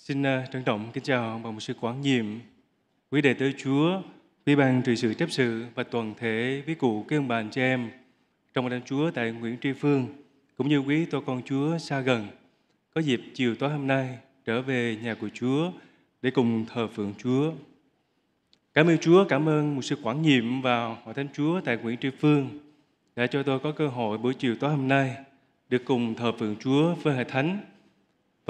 Xin ờ, trân trọng kính chào bà một sư Quảng Nhiệm, quý đệ tử Chúa, quý ban trị sự chấp sự và toàn thể quý cụ các ông bà anh chị em trong đám Chúa tại Nguyễn Tri Phương cũng như quý tôi con Chúa xa gần có dịp chiều tối hôm nay trở về nhà của Chúa để cùng thờ phượng Chúa. Cảm ơn Chúa, cảm ơn một sư Quảng Nhiệm và Hội Thánh Chúa tại Nguyễn Tri Phương đã cho tôi có cơ hội buổi chiều tối hôm nay được cùng thờ phượng Chúa với Hội Thánh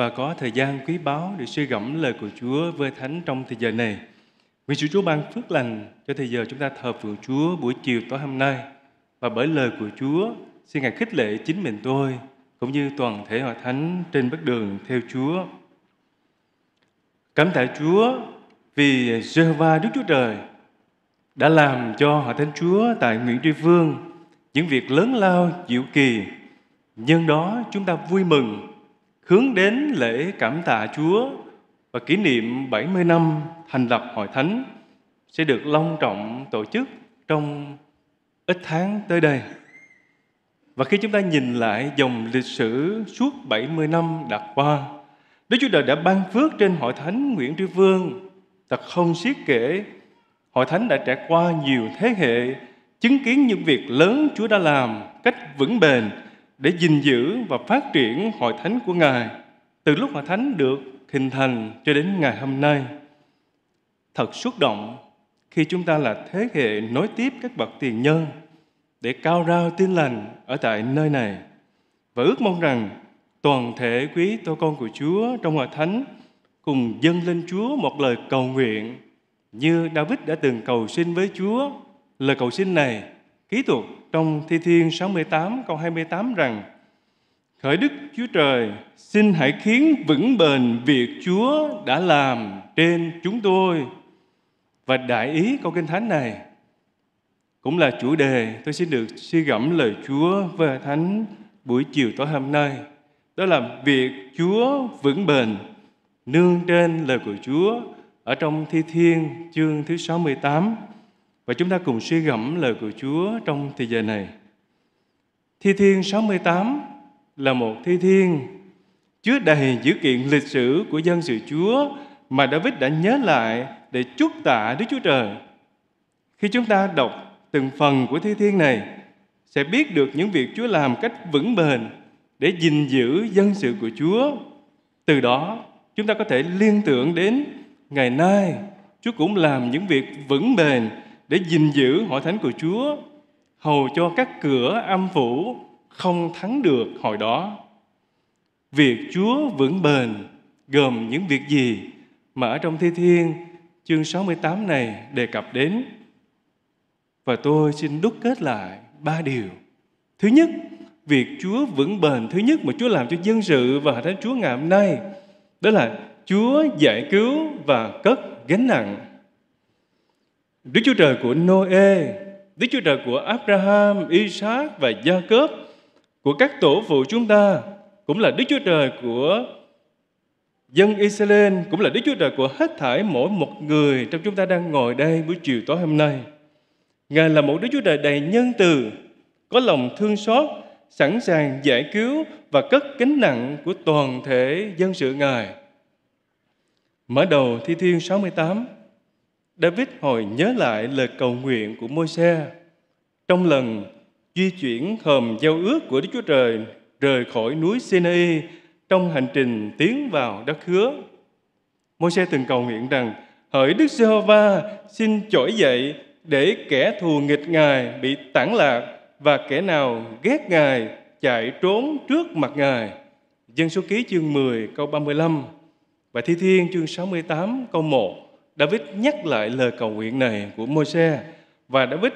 và có thời gian quý báu để suy gẫm lời của Chúa với Thánh trong thời giờ này. Nguyện sự Chúa ban phước lành cho thời giờ chúng ta thờ phượng Chúa buổi chiều tối hôm nay và bởi lời của Chúa xin Ngài khích lệ chính mình tôi cũng như toàn thể hội thánh trên bước đường theo Chúa. Cảm tạ Chúa vì Jehovah Đức Chúa Trời đã làm cho hội thánh Chúa tại Nguyễn Tri Vương những việc lớn lao diệu kỳ. Nhân đó chúng ta vui mừng hướng đến lễ cảm tạ Chúa và kỷ niệm 70 năm thành lập Hội Thánh sẽ được long trọng tổ chức trong ít tháng tới đây. Và khi chúng ta nhìn lại dòng lịch sử suốt 70 năm đã qua, Đức Chúa Trời đã ban phước trên Hội Thánh Nguyễn Tri Vương thật không xiết kể. Hội Thánh đã trải qua nhiều thế hệ chứng kiến những việc lớn Chúa đã làm cách vững bền để gìn giữ và phát triển hội thánh của Ngài từ lúc hội thánh được hình thành cho đến ngày hôm nay. Thật xúc động khi chúng ta là thế hệ nối tiếp các bậc tiền nhân để cao rao tin lành ở tại nơi này và ước mong rằng toàn thể quý tô con của Chúa trong hội thánh cùng dâng lên Chúa một lời cầu nguyện như David đã từng cầu xin với Chúa. Lời cầu xin này ký tục trong Thi Thiên 68 câu 28 rằng Khởi đức Chúa Trời, xin hãy khiến vững bền việc Chúa đã làm trên chúng tôi. Và đại ý câu kinh thánh này cũng là chủ đề tôi xin được suy gẫm lời Chúa và Thánh buổi chiều tối hôm nay. Đó là việc Chúa vững bền nương trên lời của Chúa ở trong Thi Thiên chương thứ 68 và chúng ta cùng suy gẫm lời của Chúa trong thời giờ này. Thi Thiên 68 là một thi thiên chứa đầy dữ kiện lịch sử của dân sự Chúa mà David đã nhớ lại để chúc tạ Đức Chúa Trời. Khi chúng ta đọc từng phần của thi thiên này, sẽ biết được những việc Chúa làm cách vững bền để gìn giữ dân sự của Chúa. Từ đó, chúng ta có thể liên tưởng đến ngày nay Chúa cũng làm những việc vững bền để gìn giữ hội thánh của Chúa hầu cho các cửa âm phủ không thắng được hồi đó. Việc Chúa vững bền gồm những việc gì mà ở trong Thi Thiên chương 68 này đề cập đến. Và tôi xin đúc kết lại ba điều. Thứ nhất, việc Chúa vững bền thứ nhất mà Chúa làm cho dân sự và thánh Chúa ngày hôm nay đó là Chúa giải cứu và cất gánh nặng. Đức Chúa Trời của Noe, Đức Chúa Trời của Abraham, Isaac và Jacob, của các tổ phụ chúng ta, cũng là Đức Chúa Trời của dân Israel, cũng là Đức Chúa Trời của hết thảy mỗi một người trong chúng ta đang ngồi đây buổi chiều tối hôm nay. Ngài là một Đức Chúa Trời đầy nhân từ, có lòng thương xót, sẵn sàng giải cứu và cất kính nặng của toàn thể dân sự Ngài. Mở đầu Thi Thiên 68 David hồi nhớ lại lời cầu nguyện của Môi-se trong lần di chuyển hòm giao ước của Đức Chúa Trời rời khỏi núi Sinai trong hành trình tiến vào đất hứa. Môi-se từng cầu nguyện rằng hỡi Đức Giê-hô-va xin trỗi dậy để kẻ thù nghịch Ngài bị tản lạc và kẻ nào ghét Ngài chạy trốn trước mặt Ngài. Dân số ký chương 10 câu 35 và Thi Thiên chương 68 câu 1 David nhắc lại lời cầu nguyện này của Môi-se và David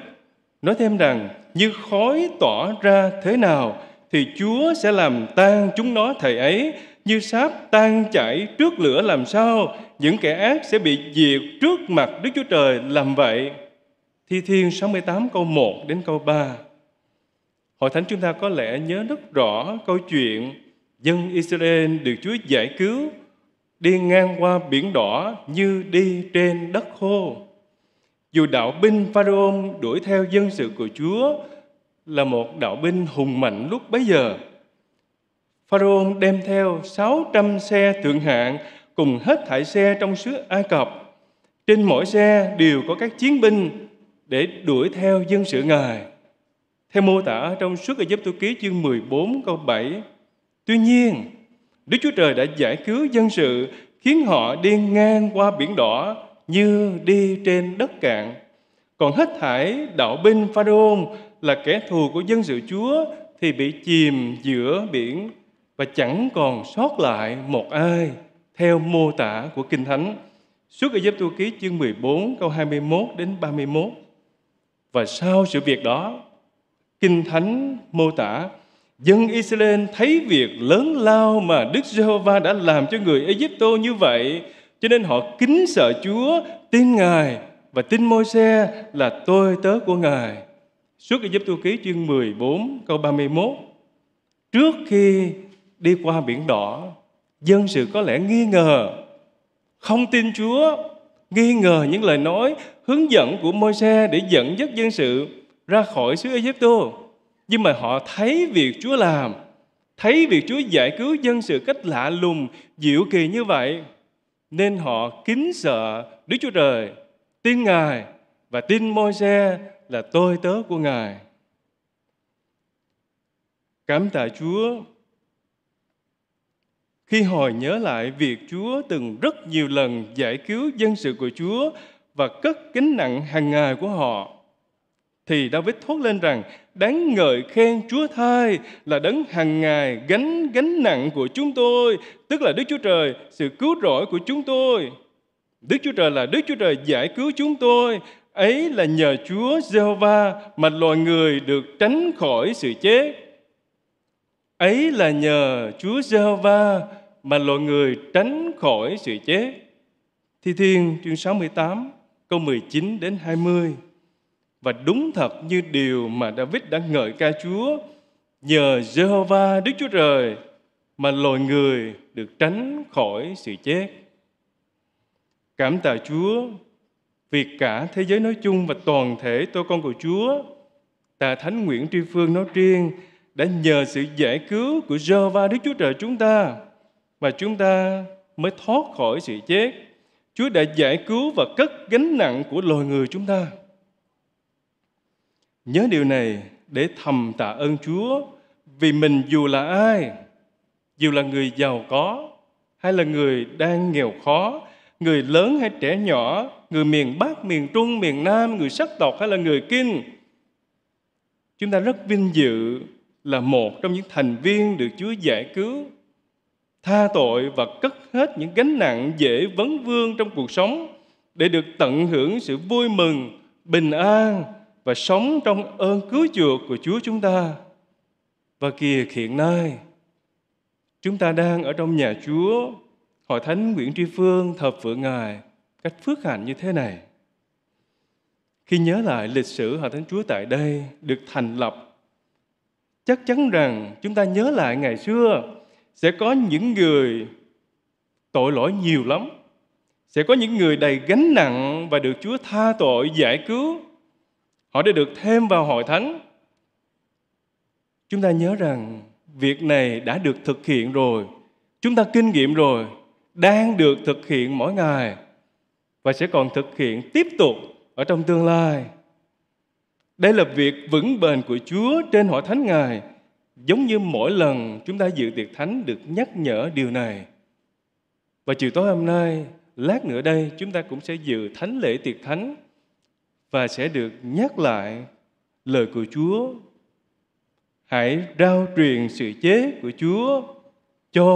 nói thêm rằng như khói tỏa ra thế nào thì Chúa sẽ làm tan chúng nó thầy ấy như sáp tan chảy trước lửa làm sao những kẻ ác sẽ bị diệt trước mặt Đức Chúa Trời làm vậy. Thi Thiên 68 câu 1 đến câu 3 Hội Thánh chúng ta có lẽ nhớ rất rõ câu chuyện dân Israel được Chúa giải cứu đi ngang qua biển đỏ như đi trên đất khô. Dù đạo binh Pharaoh đuổi theo dân sự của Chúa là một đạo binh hùng mạnh lúc bấy giờ, Pharaoh đem theo 600 xe thượng hạng cùng hết thải xe trong xứ Ai Cập. Trên mỗi xe đều có các chiến binh để đuổi theo dân sự Ngài. Theo mô tả trong suốt Ai Giúp Tô Ký chương 14 câu 7, Tuy nhiên, Đức Chúa Trời đã giải cứu dân sự, khiến họ đi ngang qua biển đỏ như đi trên đất cạn. Còn hết thải đạo binh Pharaoh là kẻ thù của dân sự Chúa thì bị chìm giữa biển và chẳng còn sót lại một ai theo mô tả của Kinh Thánh. Suốt Ai Cập ký chương 14 câu 21 đến 31. Và sau sự việc đó, Kinh Thánh mô tả Dân Israel thấy việc lớn lao mà Đức Giê-hô-va đã làm cho người Egypto như vậy, cho nên họ kính sợ Chúa, tin Ngài và tin Môi-se là tôi tớ của Ngài. Suốt Egypto ký chương 14 câu 31. Trước khi đi qua biển đỏ, dân sự có lẽ nghi ngờ, không tin Chúa, nghi ngờ những lời nói hướng dẫn của Môi-se để dẫn dắt dân sự ra khỏi xứ Ai Egypto nhưng mà họ thấy việc Chúa làm, thấy việc Chúa giải cứu dân sự cách lạ lùng, diệu kỳ như vậy, nên họ kính sợ Đức Chúa Trời, tin Ngài và tin Môi-se là tôi tớ của Ngài. Cảm tạ Chúa khi hồi nhớ lại việc Chúa từng rất nhiều lần giải cứu dân sự của Chúa và cất kính nặng hàng ngày của họ thì David thốt lên rằng đáng ngợi khen Chúa thay là đấng hàng ngày gánh gánh nặng của chúng tôi, tức là Đức Chúa Trời, sự cứu rỗi của chúng tôi. Đức Chúa Trời là Đức Chúa Trời giải cứu chúng tôi, ấy là nhờ Chúa Giê-hô-va mà loài người được tránh khỏi sự chết. Ấy là nhờ Chúa Giê-hô-va mà loài người tránh khỏi sự chết. Thi Thiên chương 68 câu 19 đến 20 và đúng thật như điều mà David đã ngợi ca Chúa nhờ Jehovah Đức Chúa Trời mà loài người được tránh khỏi sự chết. Cảm tạ Chúa vì cả thế giới nói chung và toàn thể tôi con của Chúa, Tà Thánh Nguyễn Tri Phương nói riêng đã nhờ sự giải cứu của Jehovah Đức Chúa Trời chúng ta và chúng ta mới thoát khỏi sự chết. Chúa đã giải cứu và cất gánh nặng của loài người chúng ta. Nhớ điều này để thầm tạ ơn Chúa vì mình dù là ai, dù là người giàu có hay là người đang nghèo khó, người lớn hay trẻ nhỏ, người miền Bắc, miền Trung, miền Nam, người sắc tộc hay là người Kinh. Chúng ta rất vinh dự là một trong những thành viên được Chúa giải cứu, tha tội và cất hết những gánh nặng dễ vấn vương trong cuộc sống để được tận hưởng sự vui mừng, bình an và sống trong ơn cứu chuộc của Chúa chúng ta. Và kìa hiện nay, chúng ta đang ở trong nhà Chúa, Hội Thánh Nguyễn Tri Phương thờ phượng Ngài cách phước hạnh như thế này. Khi nhớ lại lịch sử Hội Thánh Chúa tại đây được thành lập, chắc chắn rằng chúng ta nhớ lại ngày xưa sẽ có những người tội lỗi nhiều lắm. Sẽ có những người đầy gánh nặng và được Chúa tha tội giải cứu họ đã được thêm vào hội thánh chúng ta nhớ rằng việc này đã được thực hiện rồi chúng ta kinh nghiệm rồi đang được thực hiện mỗi ngày và sẽ còn thực hiện tiếp tục ở trong tương lai đây là việc vững bền của chúa trên hội thánh ngài giống như mỗi lần chúng ta dự tiệc thánh được nhắc nhở điều này và chiều tối hôm nay lát nữa đây chúng ta cũng sẽ dự thánh lễ tiệc thánh và sẽ được nhắc lại lời của Chúa. Hãy rao truyền sự chế của Chúa cho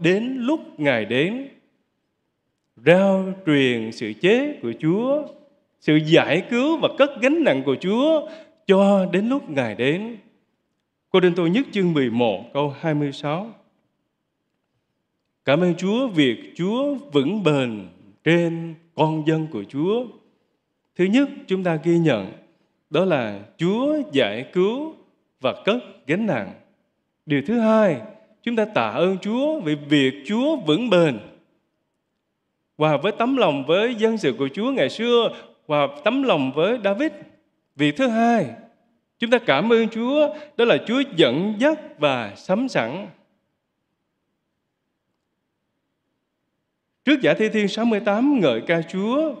đến lúc Ngài đến. Rao truyền sự chế của Chúa, sự giải cứu và cất gánh nặng của Chúa cho đến lúc Ngài đến. Cô Đinh Tô Nhất chương 11 câu 26 Cảm ơn Chúa việc Chúa vững bền trên con dân của Chúa Thứ nhất, chúng ta ghi nhận đó là Chúa giải cứu và cất gánh nặng. Điều thứ hai, chúng ta tạ ơn Chúa vì việc Chúa vững bền. Và với tấm lòng với dân sự của Chúa ngày xưa và tấm lòng với David. Việc thứ hai, chúng ta cảm ơn Chúa đó là Chúa dẫn dắt và sắm sẵn. Trước giả thi thiên 68 ngợi ca Chúa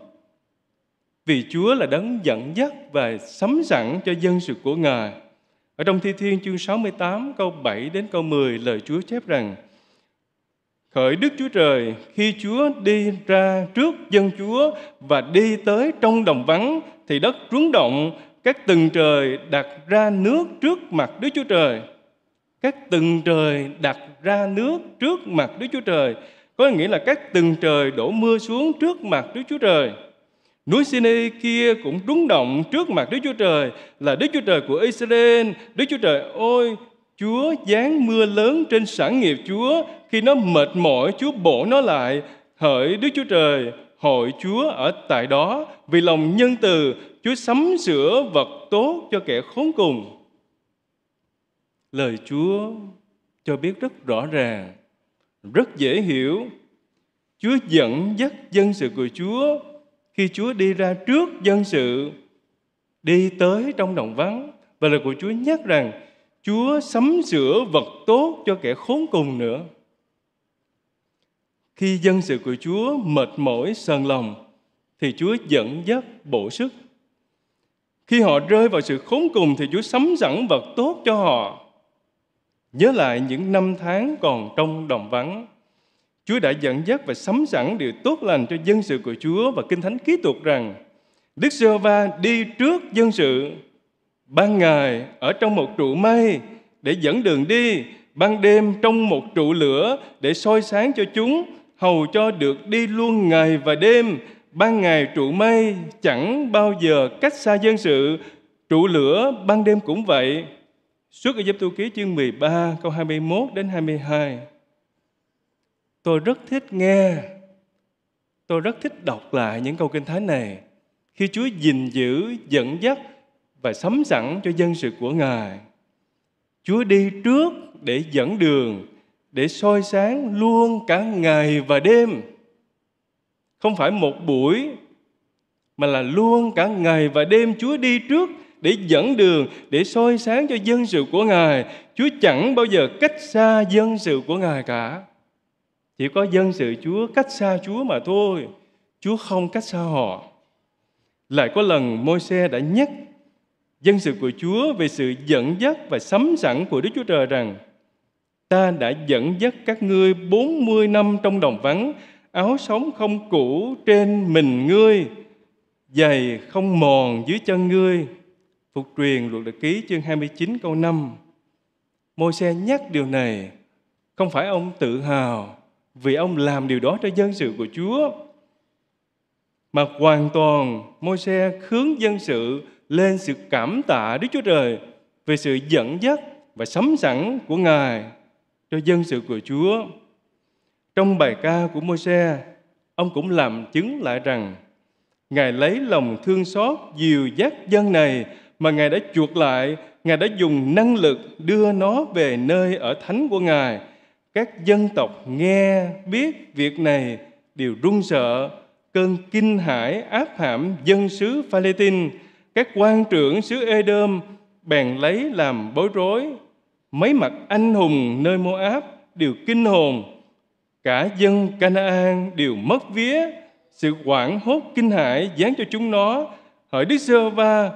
vì Chúa là đấng dẫn dắt và sắm sẵn cho dân sự của Ngài. Ở trong Thi Thiên chương 68 câu 7 đến câu 10 lời Chúa chép rằng Khởi Đức Chúa Trời khi Chúa đi ra trước dân Chúa và đi tới trong đồng vắng thì đất rúng động, các từng trời đặt ra nước trước mặt Đức Chúa Trời. Các từng trời đặt ra nước trước mặt Đức Chúa Trời. Có nghĩa là các từng trời đổ mưa xuống trước mặt Đức Chúa Trời. Núi Sinai kia cũng rúng động trước mặt Đức Chúa Trời là Đức Chúa Trời của Israel. Đức Chúa Trời ôi, Chúa giáng mưa lớn trên sản nghiệp Chúa. Khi nó mệt mỏi, Chúa bổ nó lại. Hỡi Đức Chúa Trời, hội Chúa ở tại đó. Vì lòng nhân từ, Chúa sắm sửa vật tốt cho kẻ khốn cùng. Lời Chúa cho biết rất rõ ràng, rất dễ hiểu. Chúa dẫn dắt dân sự của Chúa khi Chúa đi ra trước dân sự, đi tới trong đồng vắng và lời của Chúa nhắc rằng Chúa sắm sửa vật tốt cho kẻ khốn cùng nữa. Khi dân sự của Chúa mệt mỏi sờn lòng thì Chúa dẫn dắt bổ sức. Khi họ rơi vào sự khốn cùng thì Chúa sắm sẵn vật tốt cho họ. Nhớ lại những năm tháng còn trong đồng vắng Chúa đã dẫn dắt và sắm sẵn điều tốt lành cho dân sự của Chúa và Kinh Thánh ký tục rằng Đức giê va đi trước dân sự ban ngày ở trong một trụ mây để dẫn đường đi, ban đêm trong một trụ lửa để soi sáng cho chúng, hầu cho được đi luôn ngày và đêm. Ban ngày trụ mây chẳng bao giờ cách xa dân sự, trụ lửa ban đêm cũng vậy. Suốt Ai tu Ký chương 13 câu 21 đến 22. Tôi rất thích nghe, tôi rất thích đọc lại những câu kinh thánh này khi Chúa gìn giữ, dẫn dắt và sắm sẵn cho dân sự của Ngài. Chúa đi trước để dẫn đường, để soi sáng luôn cả ngày và đêm. Không phải một buổi mà là luôn cả ngày và đêm Chúa đi trước để dẫn đường, để soi sáng cho dân sự của Ngài. Chúa chẳng bao giờ cách xa dân sự của Ngài cả. Chỉ có dân sự Chúa cách xa Chúa mà thôi. Chúa không cách xa họ. Lại có lần môi xe đã nhắc dân sự của Chúa về sự dẫn dắt và sắm sẵn của Đức Chúa Trời rằng ta đã dẫn dắt các ngươi 40 năm trong đồng vắng áo sống không cũ trên mình ngươi giày không mòn dưới chân ngươi phục truyền luật lệ ký chương 29 câu 5 môi xe nhắc điều này không phải ông tự hào vì ông làm điều đó cho dân sự của Chúa. Mà hoàn toàn môi hướng dân sự lên sự cảm tạ Đức Chúa Trời về sự dẫn dắt và sắm sẵn của Ngài cho dân sự của Chúa. Trong bài ca của môi ông cũng làm chứng lại rằng Ngài lấy lòng thương xót dìu dắt dân này mà Ngài đã chuộc lại, Ngài đã dùng năng lực đưa nó về nơi ở thánh của Ngài – các dân tộc nghe biết việc này đều run sợ cơn kinh hãi áp hãm dân xứ Palestine các quan trưởng xứ Edom bèn lấy làm bối rối mấy mặt anh hùng nơi Moab đều kinh hồn cả dân Canaan đều mất vía sự hoảng hốt kinh hãi giáng cho chúng nó hỏi Đức Sơ Va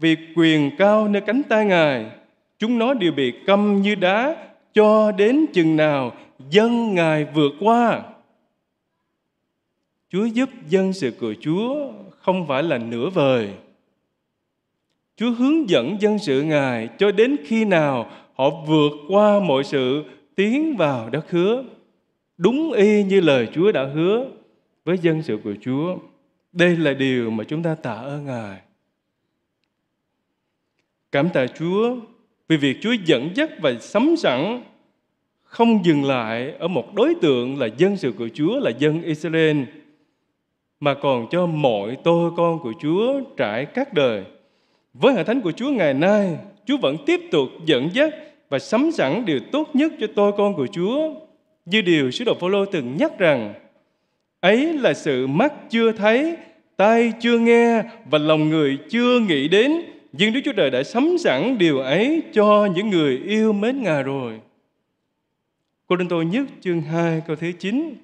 vì quyền cao nơi cánh tay Ngài chúng nó đều bị câm như đá cho đến chừng nào dân Ngài vượt qua. Chúa giúp dân sự của Chúa không phải là nửa vời. Chúa hướng dẫn dân sự Ngài cho đến khi nào họ vượt qua mọi sự tiến vào đất hứa. Đúng y như lời Chúa đã hứa với dân sự của Chúa. Đây là điều mà chúng ta tạ ơn Ngài. Cảm tạ Chúa vì việc Chúa dẫn dắt và sắm sẵn không dừng lại ở một đối tượng là dân sự của Chúa là dân Israel mà còn cho mọi tôi con của Chúa trải các đời. Với hội thánh của Chúa ngày nay, Chúa vẫn tiếp tục dẫn dắt và sắm sẵn điều tốt nhất cho tôi con của Chúa như điều sứ đồ Phaolô từng nhắc rằng ấy là sự mắt chưa thấy, tai chưa nghe và lòng người chưa nghĩ đến nhưng Đức Chúa Trời đã sắm sẵn điều ấy cho những người yêu mến Ngài rồi. Cô Đinh Tô nhất chương 2 câu thứ 9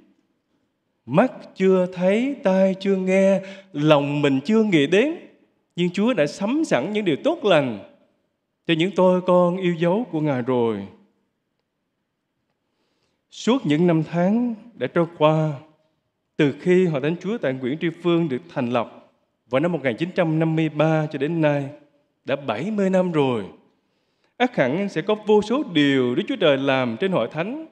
Mắt chưa thấy, tai chưa nghe, lòng mình chưa nghĩ đến Nhưng Chúa đã sắm sẵn những điều tốt lành Cho những tôi con yêu dấu của Ngài rồi Suốt những năm tháng đã trôi qua Từ khi Hội Thánh Chúa tại Nguyễn Tri Phương được thành lập vào năm 1953 cho đến nay đã 70 năm rồi. Ác hẳn sẽ có vô số điều Đức Chúa Trời làm trên hội thánh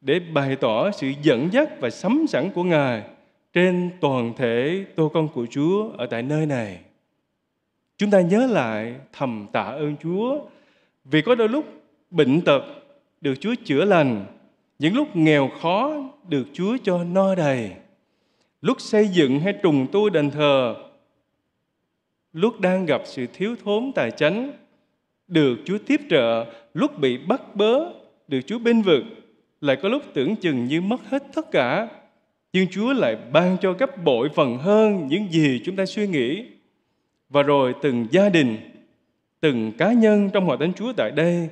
để bày tỏ sự dẫn dắt và sắm sẵn của Ngài trên toàn thể tô con của Chúa ở tại nơi này. Chúng ta nhớ lại thầm tạ ơn Chúa vì có đôi lúc bệnh tật được Chúa chữa lành, những lúc nghèo khó được Chúa cho no đầy. Lúc xây dựng hay trùng tu đền thờ lúc đang gặp sự thiếu thốn tài chánh, được Chúa tiếp trợ, lúc bị bắt bớ, được Chúa bên vực, lại có lúc tưởng chừng như mất hết tất cả, nhưng Chúa lại ban cho gấp bội phần hơn những gì chúng ta suy nghĩ. Và rồi từng gia đình, từng cá nhân trong hội thánh Chúa tại đây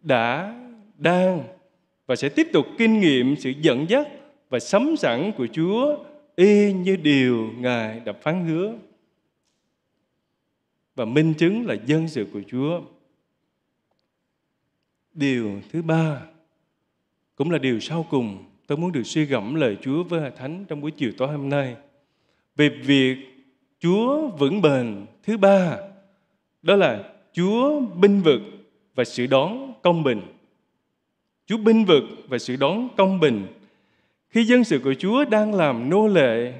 đã, đang và sẽ tiếp tục kinh nghiệm sự dẫn dắt và sấm sẵn của Chúa y như điều Ngài đã phán hứa và minh chứng là dân sự của Chúa. Điều thứ ba cũng là điều sau cùng tôi muốn được suy gẫm lời Chúa với Hội Thánh trong buổi chiều tối hôm nay về việc Chúa vững bền thứ ba đó là Chúa binh vực và sự đón công bình. Chúa binh vực và sự đón công bình. Khi dân sự của Chúa đang làm nô lệ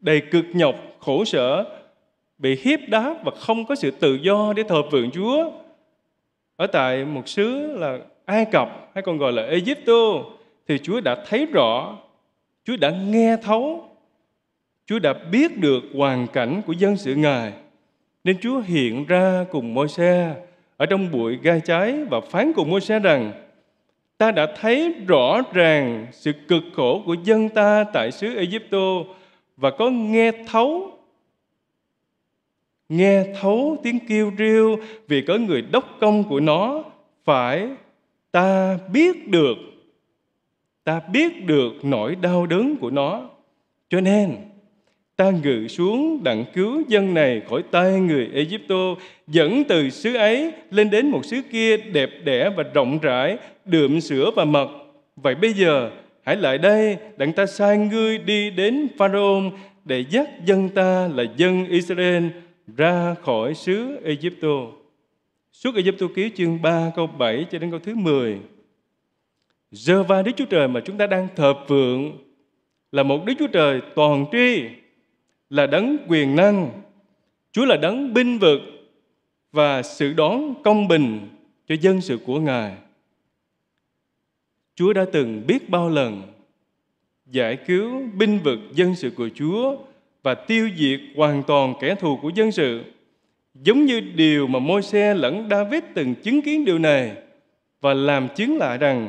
đầy cực nhọc, khổ sở bị hiếp đáp và không có sự tự do để thờ phượng Chúa. Ở tại một xứ là Ai Cập hay còn gọi là Egypto thì Chúa đã thấy rõ, Chúa đã nghe thấu, Chúa đã biết được hoàn cảnh của dân sự Ngài. Nên Chúa hiện ra cùng môi xe ở trong bụi gai cháy và phán cùng môi xe rằng ta đã thấy rõ ràng sự cực khổ của dân ta tại xứ Egypto và có nghe thấu nghe thấu tiếng kêu riêu vì có người đốc công của nó phải ta biết được ta biết được nỗi đau đớn của nó cho nên ta ngự xuống đặng cứu dân này khỏi tay người Egypto, dẫn từ xứ ấy lên đến một xứ kia đẹp đẽ và rộng rãi, đượm sữa và mật. Vậy bây giờ hãy lại đây, đặng ta sai ngươi đi đến Pharaoh để dắt dân ta là dân Israel ra khỏi xứ Egypto. Suốt Egypto ký chương 3 câu 7 cho đến câu thứ 10. Giờ và Đức Chúa Trời mà chúng ta đang thờ phượng là một Đức Chúa Trời toàn tri, là đấng quyền năng, Chúa là đấng binh vực và sự đón công bình cho dân sự của Ngài. Chúa đã từng biết bao lần giải cứu binh vực dân sự của Chúa và tiêu diệt hoàn toàn kẻ thù của dân sự. Giống như điều mà Môi-se lẫn David từng chứng kiến điều này và làm chứng lại rằng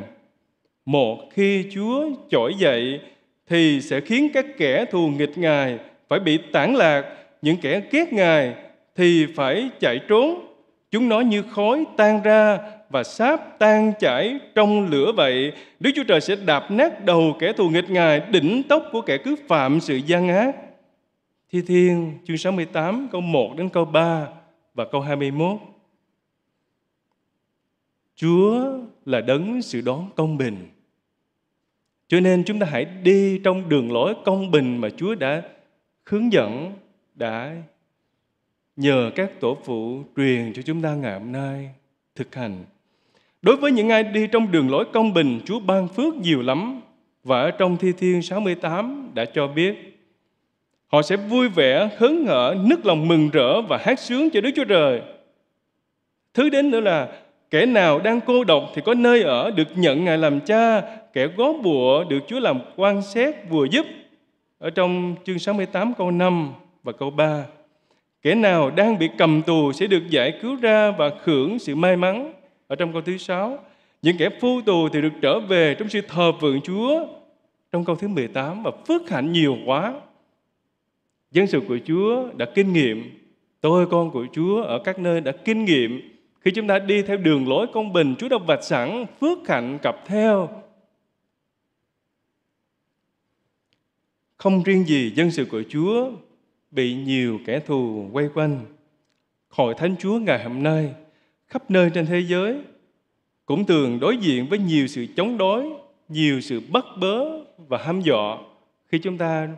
một khi Chúa trỗi dậy thì sẽ khiến các kẻ thù nghịch Ngài phải bị tản lạc, những kẻ ghét Ngài thì phải chạy trốn. Chúng nó như khói tan ra và sáp tan chảy trong lửa vậy. Đức Chúa Trời sẽ đạp nát đầu kẻ thù nghịch Ngài, đỉnh tóc của kẻ cứ phạm sự gian ác. Thi Thiên chương 68 câu 1 đến câu 3 và câu 21. Chúa là đấng sự đón công bình. Cho nên chúng ta hãy đi trong đường lối công bình mà Chúa đã hướng dẫn, đã nhờ các tổ phụ truyền cho chúng ta ngày hôm nay thực hành. Đối với những ai đi trong đường lối công bình, Chúa ban phước nhiều lắm. Và ở trong Thi Thiên 68 đã cho biết Họ sẽ vui vẻ, hớn hở, nức lòng mừng rỡ và hát sướng cho Đức Chúa Trời. Thứ đến nữa là kẻ nào đang cô độc thì có nơi ở được nhận Ngài làm cha, kẻ gó bụa được Chúa làm quan xét vừa giúp. Ở trong chương 68 câu 5 và câu 3. Kẻ nào đang bị cầm tù sẽ được giải cứu ra và hưởng sự may mắn. Ở trong câu thứ 6. Những kẻ phu tù thì được trở về trong sự thờ vượng Chúa. Trong câu thứ 18 và phước hạnh nhiều quá dân sự của Chúa đã kinh nghiệm, tôi con của Chúa ở các nơi đã kinh nghiệm khi chúng ta đi theo đường lối công bình Chúa đã vạch sẵn phước hạnh cặp theo không riêng gì dân sự của Chúa bị nhiều kẻ thù quay quanh hội thánh Chúa ngày hôm nay khắp nơi trên thế giới cũng thường đối diện với nhiều sự chống đối nhiều sự bất bớ và ham dọa khi chúng ta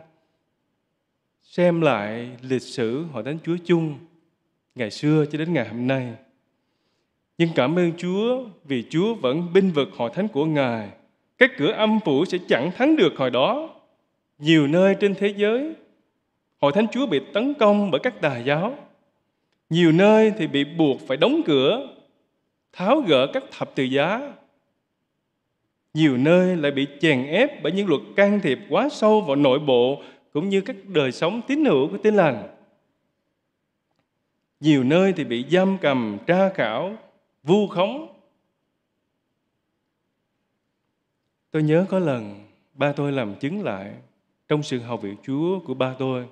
xem lại lịch sử hội thánh Chúa chung ngày xưa cho đến ngày hôm nay. Nhưng cảm ơn Chúa vì Chúa vẫn binh vực hội thánh của Ngài. Các cửa âm phủ sẽ chẳng thắng được hồi đó. Nhiều nơi trên thế giới, hội thánh Chúa bị tấn công bởi các tà giáo. Nhiều nơi thì bị buộc phải đóng cửa, tháo gỡ các thập tự giá. Nhiều nơi lại bị chèn ép bởi những luật can thiệp quá sâu vào nội bộ cũng như các đời sống tín hữu của tin lành. Nhiều nơi thì bị giam cầm, tra khảo, vu khống. Tôi nhớ có lần ba tôi làm chứng lại trong sự hầu việc Chúa của ba tôi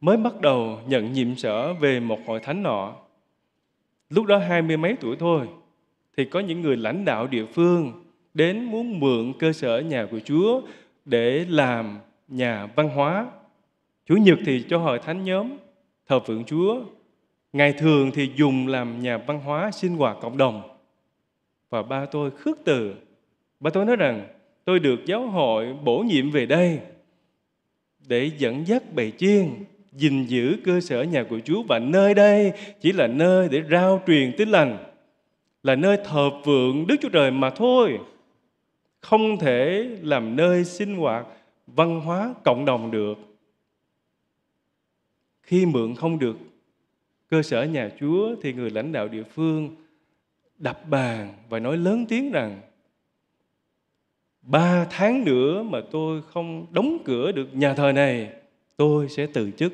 mới bắt đầu nhận nhiệm sở về một hội thánh nọ. Lúc đó hai mươi mấy tuổi thôi, thì có những người lãnh đạo địa phương đến muốn mượn cơ sở nhà của Chúa để làm nhà văn hóa. Chủ nhật thì cho hội thánh nhóm, thờ phượng Chúa. Ngày thường thì dùng làm nhà văn hóa sinh hoạt cộng đồng. Và ba tôi khước từ. Ba tôi nói rằng tôi được giáo hội bổ nhiệm về đây để dẫn dắt bầy chiên gìn giữ cơ sở nhà của Chúa và nơi đây chỉ là nơi để rao truyền tin lành là nơi thờ phượng Đức Chúa Trời mà thôi không thể làm nơi sinh hoạt văn hóa cộng đồng được khi mượn không được cơ sở nhà chúa thì người lãnh đạo địa phương đập bàn và nói lớn tiếng rằng ba tháng nữa mà tôi không đóng cửa được nhà thờ này tôi sẽ từ chức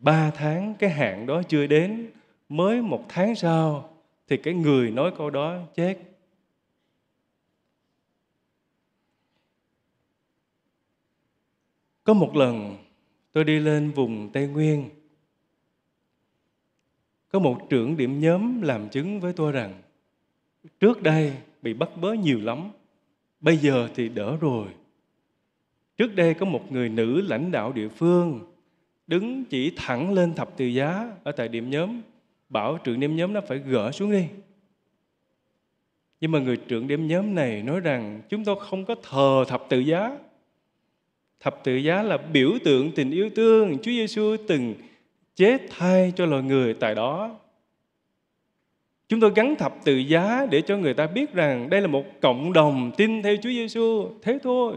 ba tháng cái hạn đó chưa đến mới một tháng sau thì cái người nói câu đó chết Có một lần tôi đi lên vùng Tây Nguyên. Có một trưởng điểm nhóm làm chứng với tôi rằng trước đây bị bắt bớ nhiều lắm, bây giờ thì đỡ rồi. Trước đây có một người nữ lãnh đạo địa phương đứng chỉ thẳng lên thập tự giá ở tại điểm nhóm, bảo trưởng điểm nhóm nó phải gỡ xuống đi. Nhưng mà người trưởng điểm nhóm này nói rằng chúng tôi không có thờ thập tự giá Thập tự giá là biểu tượng tình yêu thương Chúa Giêsu từng chết thay cho loài người tại đó. Chúng tôi gắn thập tự giá để cho người ta biết rằng đây là một cộng đồng tin theo Chúa Giêsu thế thôi.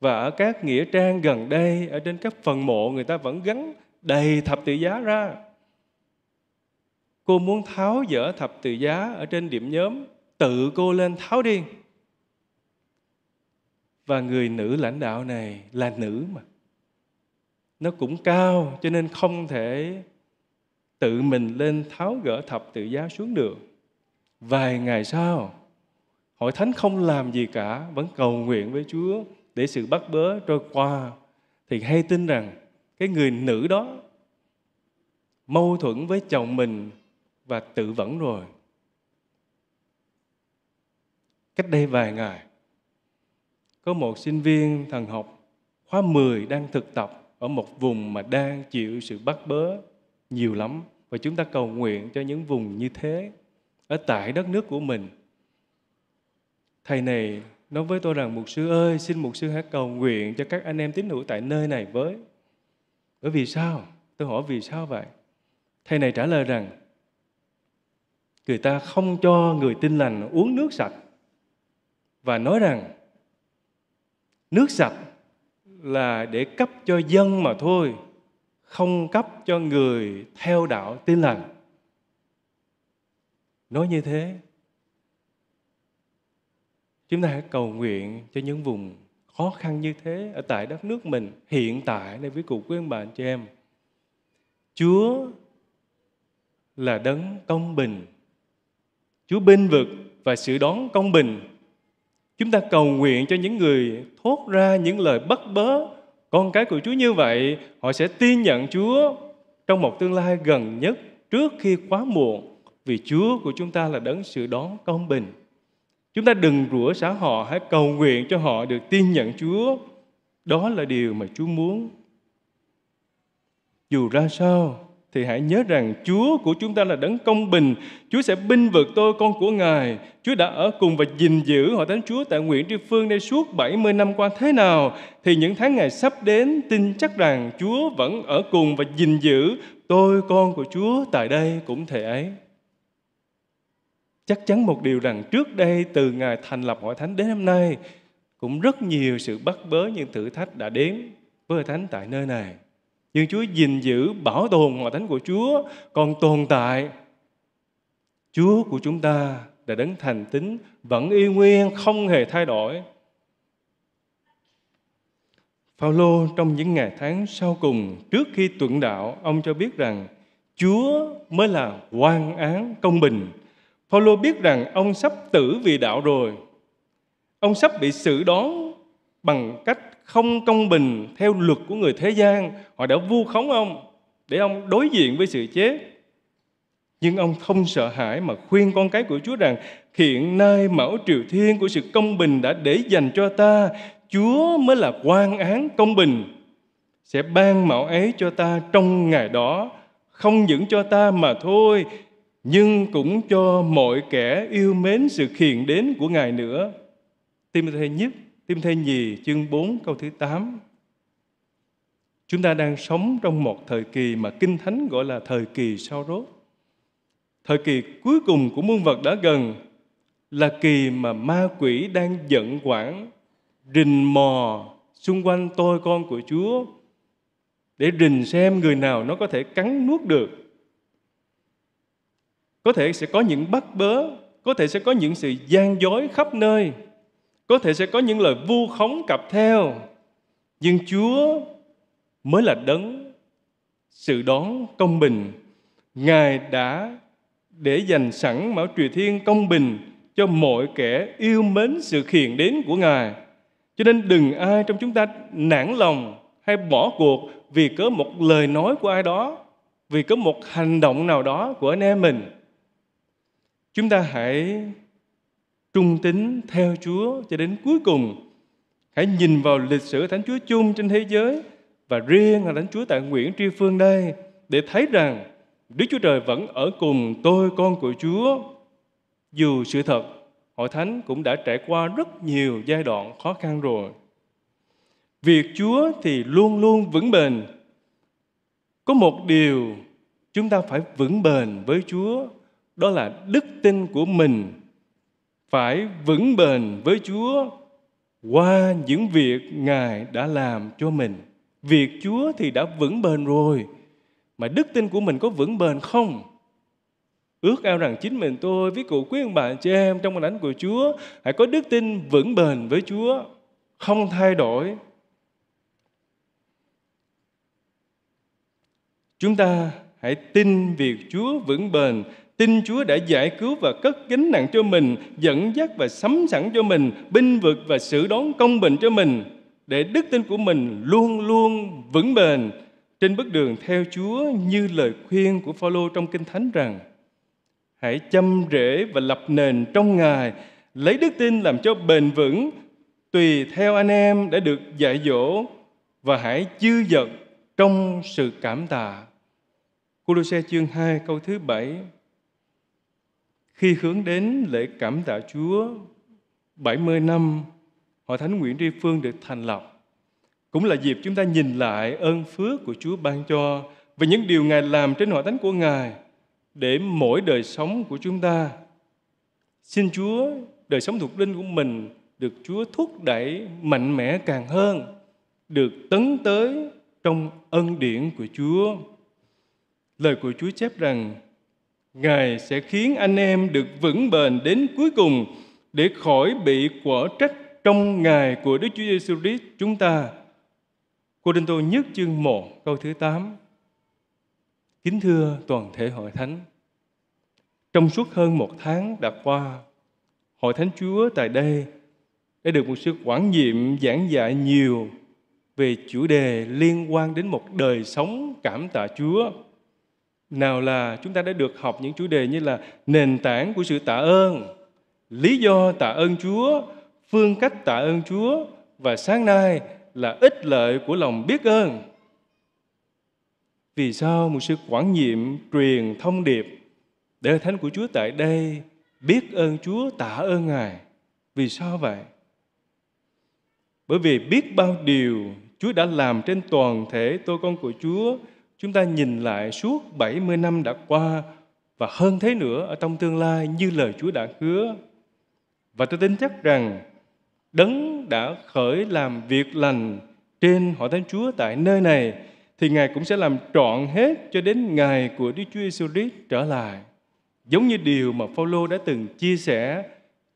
Và ở các nghĩa trang gần đây, ở trên các phần mộ người ta vẫn gắn đầy thập tự giá ra. Cô muốn tháo dỡ thập tự giá ở trên điểm nhóm, tự cô lên tháo đi và người nữ lãnh đạo này là nữ mà nó cũng cao cho nên không thể tự mình lên tháo gỡ thập tự giá xuống được vài ngày sau hội thánh không làm gì cả vẫn cầu nguyện với chúa để sự bắt bớ trôi qua thì hay tin rằng cái người nữ đó mâu thuẫn với chồng mình và tự vẫn rồi cách đây vài ngày có một sinh viên thần học khóa 10 đang thực tập ở một vùng mà đang chịu sự bắt bớ nhiều lắm và chúng ta cầu nguyện cho những vùng như thế ở tại đất nước của mình. Thầy này nói với tôi rằng mục sư ơi, xin mục sư hãy cầu nguyện cho các anh em tín hữu tại nơi này với. Bởi vì sao? Tôi hỏi vì sao vậy? Thầy này trả lời rằng người ta không cho người tin lành uống nước sạch và nói rằng nước sạch là để cấp cho dân mà thôi không cấp cho người theo đạo tin lành nói như thế chúng ta hãy cầu nguyện cho những vùng khó khăn như thế ở tại đất nước mình hiện tại đây với cụ quý ông bà chị em chúa là đấng công bình chúa binh vực và sự đón công bình Chúng ta cầu nguyện cho những người thốt ra những lời bất bớ con cái của Chúa như vậy, họ sẽ tin nhận Chúa trong một tương lai gần nhất trước khi quá muộn vì Chúa của chúng ta là đấng sự đón công bình. Chúng ta đừng rủa xã họ, hãy cầu nguyện cho họ được tin nhận Chúa. Đó là điều mà Chúa muốn. Dù ra sao, thì hãy nhớ rằng Chúa của chúng ta là đấng công bình. Chúa sẽ binh vực tôi con của Ngài. Chúa đã ở cùng và gìn giữ hội thánh Chúa tại nguyện tri phương đây suốt 70 năm qua thế nào thì những tháng ngày sắp đến tin chắc rằng Chúa vẫn ở cùng và gìn giữ tôi con của Chúa tại đây cũng thể ấy. Chắc chắn một điều rằng trước đây từ ngày thành lập hội thánh đến hôm nay cũng rất nhiều sự bắt bớ những thử thách đã đến với thánh tại nơi này. Nhưng Chúa gìn giữ, bảo tồn hòa thánh của Chúa còn tồn tại. Chúa của chúng ta đã đấng thành tính vẫn y nguyên, không hề thay đổi. Phaolô trong những ngày tháng sau cùng trước khi tuận đạo, ông cho biết rằng Chúa mới là quan án công bình. Phaolô biết rằng ông sắp tử vì đạo rồi. Ông sắp bị xử đón bằng cách không công bình theo luật của người thế gian họ đã vu khống ông để ông đối diện với sự chết nhưng ông không sợ hãi mà khuyên con cái của Chúa rằng hiện nay mẫu triều thiên của sự công bình đã để dành cho ta Chúa mới là quan án công bình sẽ ban mão ấy cho ta trong ngày đó không những cho ta mà thôi nhưng cũng cho mọi kẻ yêu mến sự khiền đến của Ngài nữa. Timothy nhất Tim thê nhì chương 4 câu thứ 8 Chúng ta đang sống trong một thời kỳ mà Kinh Thánh gọi là thời kỳ sau rốt. Thời kỳ cuối cùng của muôn vật đã gần là kỳ mà ma quỷ đang giận quản rình mò xung quanh tôi con của Chúa để rình xem người nào nó có thể cắn nuốt được. Có thể sẽ có những bắt bớ, có thể sẽ có những sự gian dối khắp nơi, có thể sẽ có những lời vu khống cặp theo nhưng chúa mới là đấng sự đón công bình ngài đã để dành sẵn mão triều thiên công bình cho mọi kẻ yêu mến sự hiện đến của ngài cho nên đừng ai trong chúng ta nản lòng hay bỏ cuộc vì có một lời nói của ai đó vì có một hành động nào đó của anh em mình chúng ta hãy trung tín theo Chúa cho đến cuối cùng. Hãy nhìn vào lịch sử Thánh Chúa chung trên thế giới và riêng là Thánh Chúa tại Nguyễn Tri Phương đây để thấy rằng Đức Chúa Trời vẫn ở cùng tôi con của Chúa. Dù sự thật, Hội Thánh cũng đã trải qua rất nhiều giai đoạn khó khăn rồi. Việc Chúa thì luôn luôn vững bền. Có một điều chúng ta phải vững bền với Chúa, đó là đức tin của mình phải vững bền với Chúa qua những việc Ngài đã làm cho mình. Việc Chúa thì đã vững bền rồi, mà đức tin của mình có vững bền không? Ước ao rằng chính mình tôi với cụ quý ông bà chị em trong lãnh của Chúa hãy có đức tin vững bền với Chúa, không thay đổi. Chúng ta hãy tin việc Chúa vững bền Tin Chúa đã giải cứu và cất gánh nặng cho mình, dẫn dắt và sắm sẵn cho mình, binh vực và sự đón công bình cho mình, để đức tin của mình luôn luôn vững bền trên bước đường theo Chúa như lời khuyên của Phaolô trong Kinh Thánh rằng hãy chăm rễ và lập nền trong Ngài, lấy đức tin làm cho bền vững, tùy theo anh em đã được dạy dỗ và hãy chư dật trong sự cảm tạ. Cô Lô Xe chương 2 câu thứ 7 khi hướng đến lễ cảm tạ Chúa 70 năm Hội Thánh Nguyễn Tri Phương được thành lập cũng là dịp chúng ta nhìn lại ơn phước của Chúa ban cho và những điều Ngài làm trên hội thánh của Ngài để mỗi đời sống của chúng ta xin Chúa đời sống thuộc linh của mình được Chúa thúc đẩy mạnh mẽ càng hơn được tấn tới trong ân điển của Chúa lời của Chúa chép rằng Ngài sẽ khiến anh em được vững bền đến cuối cùng để khỏi bị quả trách trong ngày của Đức Chúa Giêsu Christ chúng ta. Cô Đinh Tô nhất chương 1 câu thứ 8 Kính thưa toàn thể hội thánh Trong suốt hơn một tháng đã qua Hội thánh Chúa tại đây đã được một sự quản nhiệm giảng dạy nhiều về chủ đề liên quan đến một đời sống cảm tạ Chúa nào là chúng ta đã được học những chủ đề như là nền tảng của sự tạ ơn lý do tạ ơn chúa phương cách tạ ơn chúa và sáng nay là ích lợi của lòng biết ơn vì sao một sự quản nhiệm truyền thông điệp để thánh của chúa tại đây biết ơn chúa tạ ơn ngài vì sao vậy bởi vì biết bao điều chúa đã làm trên toàn thể tôi con của chúa chúng ta nhìn lại suốt 70 năm đã qua và hơn thế nữa ở trong tương lai như lời Chúa đã hứa. Và tôi tin chắc rằng Đấng đã khởi làm việc lành trên hội thánh Chúa tại nơi này thì Ngài cũng sẽ làm trọn hết cho đến ngày của Đức Chúa Jesus Christ trở lại. Giống như điều mà Phaolô đã từng chia sẻ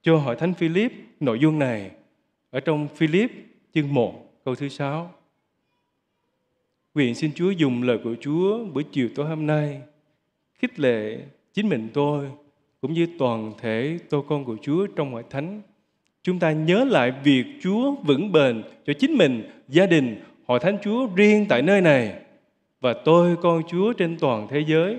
cho hội thánh Philip nội dung này ở trong Philip chương 1 câu thứ 6. Nguyện xin Chúa dùng lời của Chúa buổi chiều tối hôm nay khích lệ chính mình tôi cũng như toàn thể tôi con của Chúa trong hội thánh. Chúng ta nhớ lại việc Chúa vững bền cho chính mình, gia đình, hội thánh Chúa riêng tại nơi này và tôi con Chúa trên toàn thế giới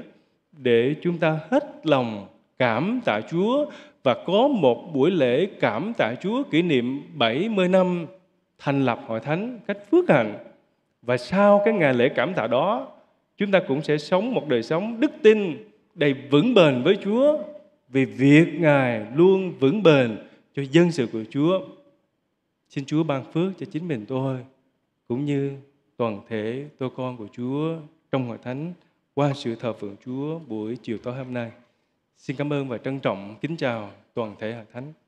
để chúng ta hết lòng cảm tạ Chúa và có một buổi lễ cảm tạ Chúa kỷ niệm 70 năm thành lập hội thánh cách phước hạnh và sau cái ngày lễ cảm tạ đó, chúng ta cũng sẽ sống một đời sống đức tin đầy vững bền với Chúa vì việc Ngài luôn vững bền cho dân sự của Chúa. Xin Chúa ban phước cho chính mình tôi cũng như toàn thể tôi con của Chúa trong hội thánh qua sự thờ phượng Chúa buổi chiều tối hôm nay. Xin cảm ơn và trân trọng kính chào toàn thể hội thánh.